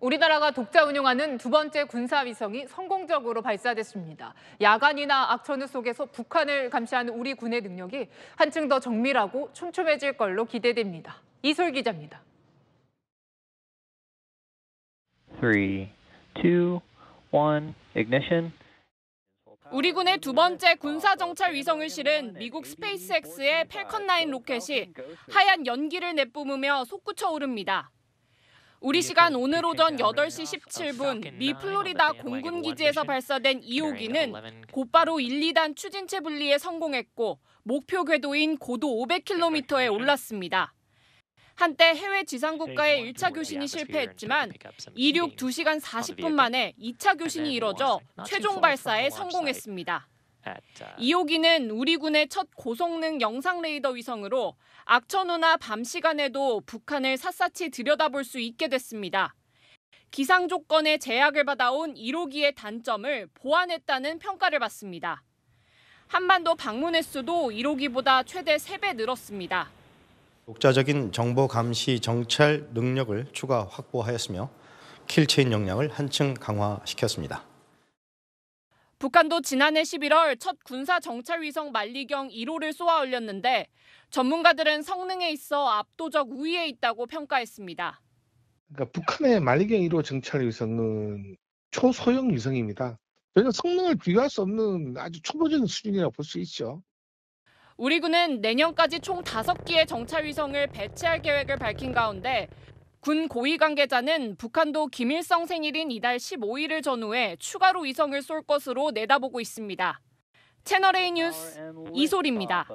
우리나라가 독자 운용하는두 번째 군사위성이 성공적으로 발사됐습니다. 야간이나 악천후 속에서 북한을 감시하는 우리 군의 능력이 한층 더 정밀하고 촘촘해질 걸로 기대됩니다. 이솔 기자입니다. 우리 군의 두 번째 군사정찰 위성을 실은 미국 스페이스X의 펠컨9 로켓이 하얀 연기를 내뿜으며 솟구쳐 오릅니다. 우리 시간 오늘 오전 8시 17분 어, 미 어, 플로리다 어, 공군 기지에서 발사된 2호기는 곧바로 1, 2단 추진체 분리에 성공했고 목표 궤도인 고도 500km에 올랐습니다. 한때 해외 지상국가의 1차 교신이 실패했지만 이륙 2시간 40분 아, 만에 2차 교신이 네, 이뤄져 뭐, 최종 발사에 성공했습니다. 이호기는 우리 군의 첫 고성능 영상 레이더 위성으로 악천후나 밤 시간에도 북한을 샅샅이 들여다볼 수 있게 됐습니다. 기상 조건에 제약을 받아온 1호기의 단점을 보완했다는 평가를 받습니다. 한반도 방문 횟수도 1호기보다 최대 3배 늘었습니다. 독자적인 정보 감시 정찰 능력을 추가 확보하였으며 킬체인 역량을 한층 강화시켰습니다. 북한도 지난해 11월 첫 군사 정찰 위성 만리경 1호를 쏘아 올렸는데 전문가들은 성능에 있어 압도적 우위에 있다고 평가했습니다. 그러니까 북한의 만리경 1호 정찰 위성은 초소형 위성입니다. 전혀 성능을 비교할 수 없는 아주 초보적인 수준이라고 볼 수 있죠. 우리 군은 내년까지 총 5기의 정찰 위성을 배치할 계획을 밝힌 가운데 군 고위 관계자는 북한도 김일성 생일인 이달 15일을 전후해 추가로 위성을 쏠 것으로 내다보고 있습니다. 채널A 뉴스 이솔입니다.